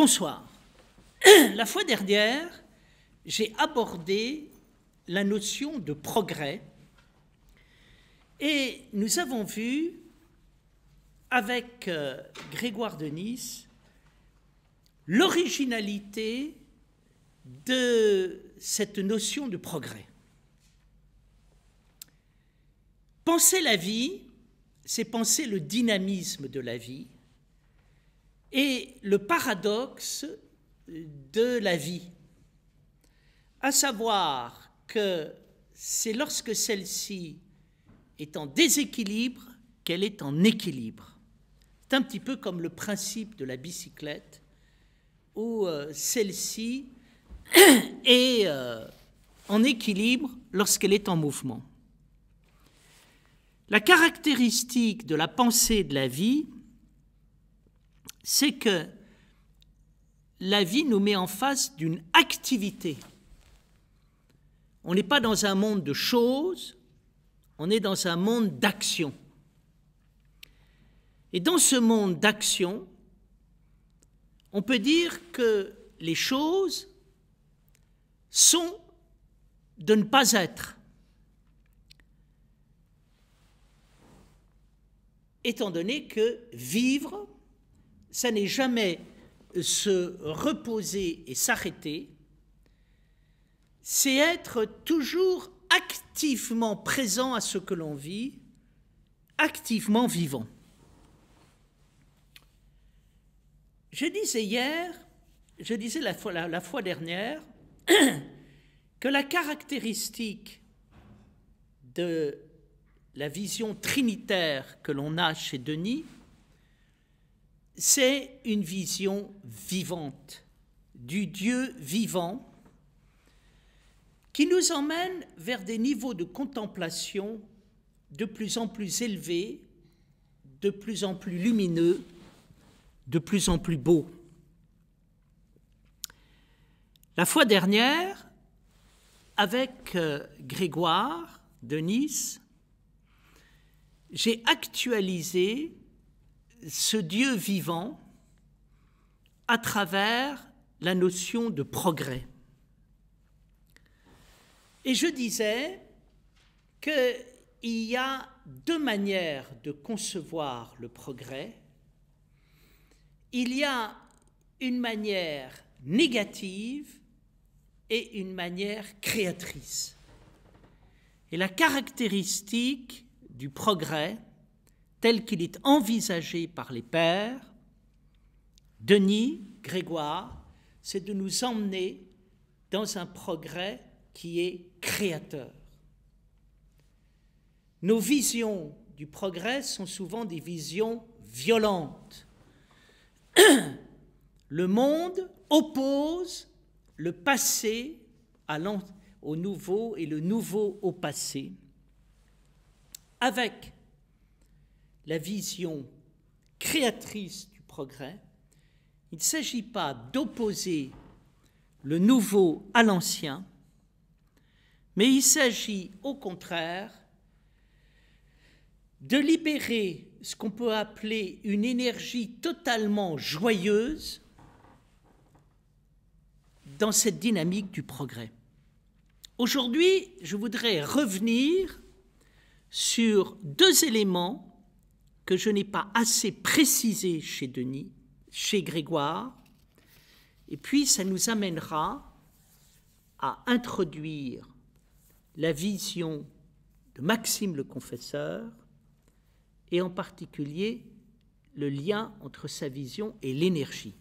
Bonsoir. La fois dernière, j'ai abordé la notion de progrès et nous avons vu avec euh, Grégoire de Nice l'originalité de cette notion de progrès. Penser la vie, c'est penser le dynamisme de la vie, et le paradoxe de la vie, à savoir que c'est lorsque celle-ci est en déséquilibre qu'elle est en équilibre. C'est un petit peu comme le principe de la bicyclette, où euh, celle-ci est euh, en équilibre lorsqu'elle est en mouvement. La caractéristique de la pensée de la vie, c'est que la vie nous met en face d'une activité. On n'est pas dans un monde de choses, on est dans un monde d'action. Et dans ce monde d'action, on peut dire que les choses sont de ne pas être. Étant donné que vivre ça n'est jamais euh, se reposer et s'arrêter, c'est être toujours activement présent à ce que l'on vit, activement vivant. Je disais hier, je disais la fois, la fois dernière, que la caractéristique de la vision trinitaire que l'on a chez Denis, c'est une vision vivante du Dieu vivant qui nous emmène vers des niveaux de contemplation de plus en plus élevés, de plus en plus lumineux, de plus en plus beaux. La fois dernière, avec euh, Grégoire de Nice, j'ai actualisé ce Dieu vivant à travers la notion de progrès. Et je disais qu'il y a deux manières de concevoir le progrès. Il y a une manière négative et une manière créatrice. Et la caractéristique du progrès, tel qu'il est envisagé par les pères, Denis, Grégoire, c'est de nous emmener dans un progrès qui est créateur. Nos visions du progrès sont souvent des visions violentes. Le monde oppose le passé au nouveau et le nouveau au passé, avec la vision créatrice du progrès, il ne s'agit pas d'opposer le nouveau à l'ancien, mais il s'agit au contraire de libérer ce qu'on peut appeler une énergie totalement joyeuse dans cette dynamique du progrès. Aujourd'hui, je voudrais revenir sur deux éléments que je n'ai pas assez précisé chez Denis, chez Grégoire, et puis ça nous amènera à introduire la vision de Maxime le Confesseur, et en particulier le lien entre sa vision et l'énergie.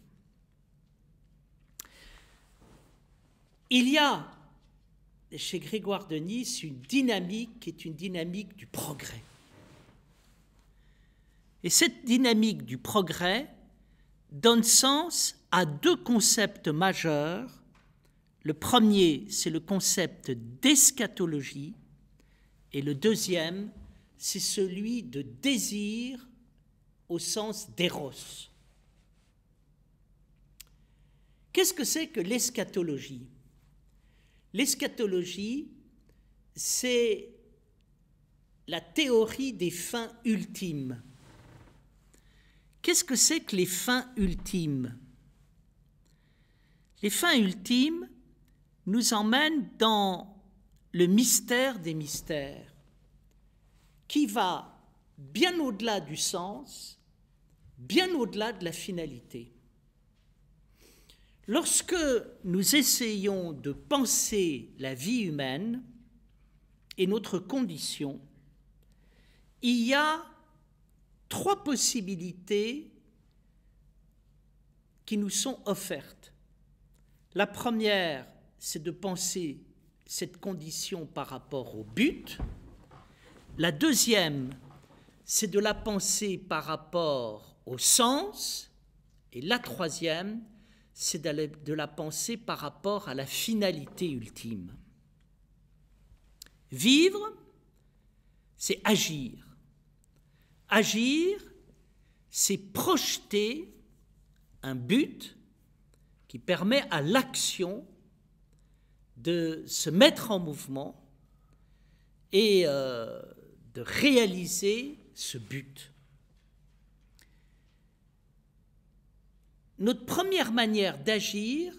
Il y a chez Grégoire Denis une dynamique qui est une dynamique du progrès. Et cette dynamique du progrès donne sens à deux concepts majeurs. Le premier, c'est le concept d'eschatologie, et le deuxième, c'est celui de désir au sens d'éros. Qu'est-ce que c'est que l'eschatologie L'eschatologie, c'est la théorie des fins ultimes. Qu'est-ce que c'est que les fins ultimes Les fins ultimes nous emmènent dans le mystère des mystères, qui va bien au-delà du sens, bien au-delà de la finalité. Lorsque nous essayons de penser la vie humaine et notre condition, il y a trois possibilités qui nous sont offertes. La première, c'est de penser cette condition par rapport au but. La deuxième, c'est de la penser par rapport au sens. Et la troisième, c'est de la penser par rapport à la finalité ultime. Vivre, c'est agir. Agir, c'est projeter un but qui permet à l'action de se mettre en mouvement et euh, de réaliser ce but. Notre première manière d'agir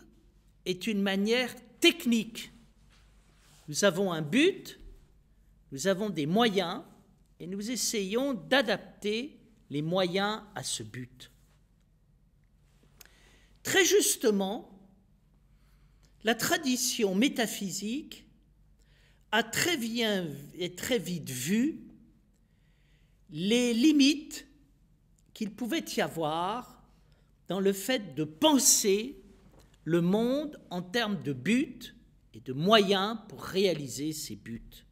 est une manière technique. Nous avons un but, nous avons des moyens, et nous essayons d'adapter les moyens à ce but. Très justement, la tradition métaphysique a très bien et très vite vu les limites qu'il pouvait y avoir dans le fait de penser le monde en termes de buts et de moyens pour réaliser ces buts.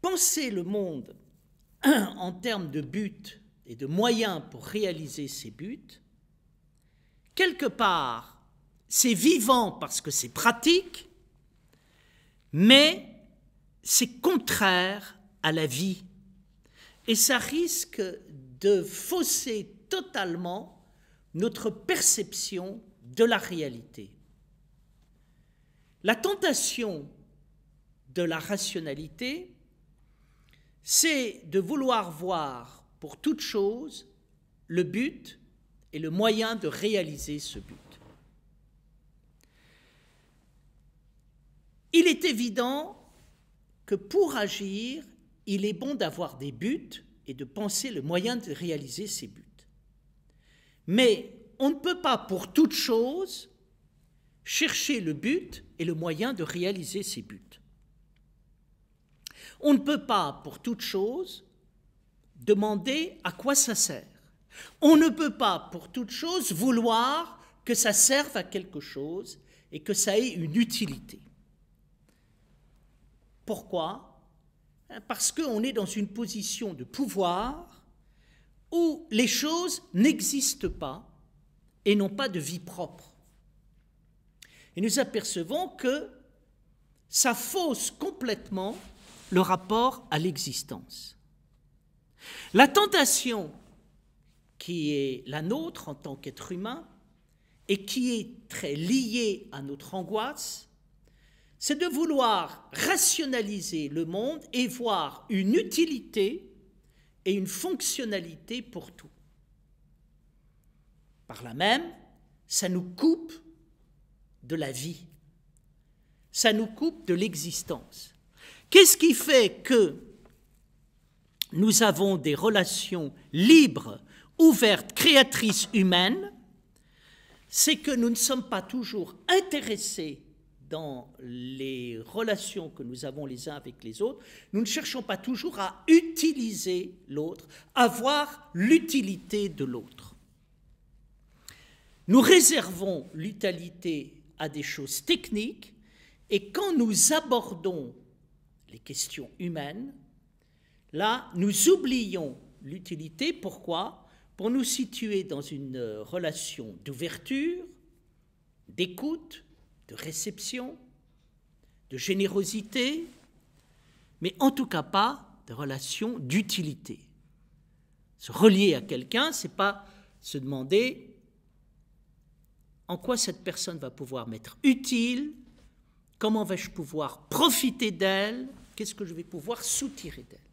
penser le monde en termes de buts et de moyens pour réaliser ces buts, quelque part, c'est vivant parce que c'est pratique, mais c'est contraire à la vie. Et ça risque de fausser totalement notre perception de la réalité. La tentation de la rationalité, c'est de vouloir voir pour toute chose le but et le moyen de réaliser ce but. Il est évident que pour agir, il est bon d'avoir des buts et de penser le moyen de réaliser ces buts. Mais on ne peut pas pour toute chose chercher le but et le moyen de réaliser ces buts. On ne peut pas, pour toute chose, demander à quoi ça sert. On ne peut pas, pour toute chose, vouloir que ça serve à quelque chose et que ça ait une utilité. Pourquoi hein, Parce qu'on est dans une position de pouvoir où les choses n'existent pas et n'ont pas de vie propre. Et nous apercevons que ça fausse complètement le rapport à l'existence. La tentation qui est la nôtre en tant qu'être humain et qui est très liée à notre angoisse, c'est de vouloir rationaliser le monde et voir une utilité et une fonctionnalité pour tout. Par là même, ça nous coupe de la vie, ça nous coupe de l'existence. Qu'est-ce qui fait que nous avons des relations libres, ouvertes, créatrices humaines C'est que nous ne sommes pas toujours intéressés dans les relations que nous avons les uns avec les autres, nous ne cherchons pas toujours à utiliser l'autre, à voir l'utilité de l'autre. Nous réservons l'utilité à des choses techniques et quand nous abordons les questions humaines, là, nous oublions l'utilité. Pourquoi Pour nous situer dans une euh, relation d'ouverture, d'écoute, de réception, de générosité, mais en tout cas pas de relation d'utilité. Se relier à quelqu'un, c'est pas se demander en quoi cette personne va pouvoir m'être utile, comment vais-je pouvoir profiter d'elle, qu'est-ce que je vais pouvoir soutirer d'elle